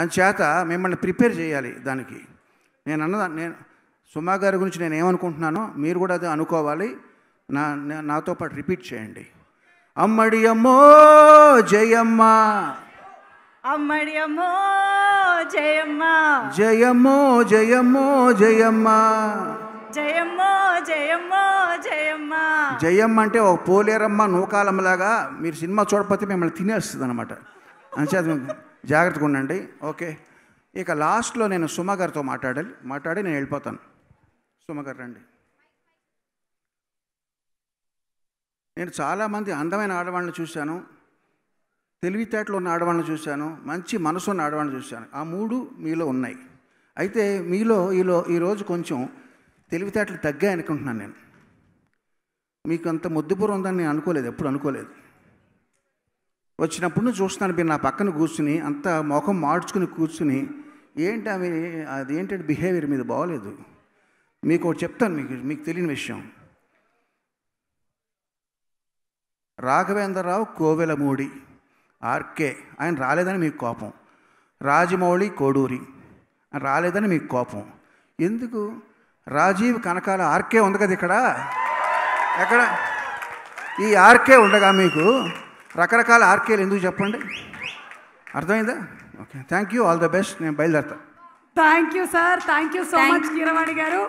అని చేత మిమ్మల్ని ప్రిపేర్ చేయాలి దానికి నేను అన్నదా నేను సుమా గారి గురించి నేను ఏమనుకుంటున్నానో మీరు కూడా అది అనుకోవాలి నా నాతో పాటు రిపీట్ చేయండి అమ్మడి అమ్మో జయమ్మ అమ్మడి అమ్మో జయమ్మ జయమ్మో జయమ్మో జయమ్మ జయమ్మో జయమ్మో జయమ్మ జయమ్మ అంటే ఒక పోలేరమ్మ నూకాలమ్మలాగా మీరు సినిమా చూడకపోతే మిమ్మల్ని తినేస్తుంది అనమాట అంచేత జాగ్రత్తగా ఉండండి ఓకే ఇక లాస్ట్లో నేను సుమ గారితో మాట్లాడాలి మాట్లాడి నేను వెళ్ళిపోతాను సుమ రండి నేను చాలామంది అందమైన ఆడవాళ్ళని చూశాను తెలివితేటలు ఉన్న ఆడవాళ్ళని చూశాను మంచి మనసు ఉన్న ఆడవాళ్ళని చూశాను ఆ మూడు మీలో ఉన్నాయి అయితే మీలో ఈలో ఈరోజు కొంచెం తెలివితేటలు తగ్గాయి అనుకుంటున్నాను నేను మీకు అంత ముద్దుపూర్వం ఉందని నేను అనుకోలేదు ఎప్పుడు అనుకోలేదు వచ్చినప్పుడు చూస్తున్నాను మీరు నా పక్కన కూర్చుని అంత ముఖం మార్చుకుని కూర్చుని ఏంటి ఆమె ఏంటంటే బిహేవియర్ మీద బాగోలేదు మీకు ఒకటి చెప్తాను మీకు మీకు తెలియని విషయం రాఘవేంద్రరావు కోవెలమూడి ఆర్కే ఆయన రాలేదని మీకు కోపం రాజమౌళి కోడూరి రాలేదని మీకు కోపం ఎందుకు రాజీవ్ కనకాల ఆర్కే ఉంది కదా ఇక్కడ ఎక్కడ ఈ ఆర్కే ఉండగా మీకు రకరకాల ఆర్కేలు ఎందుకు చెప్పండి అర్థమైందా okay thank you all the best నేను బయలుదేరతా thank you sir thank you so much Keeravani గారు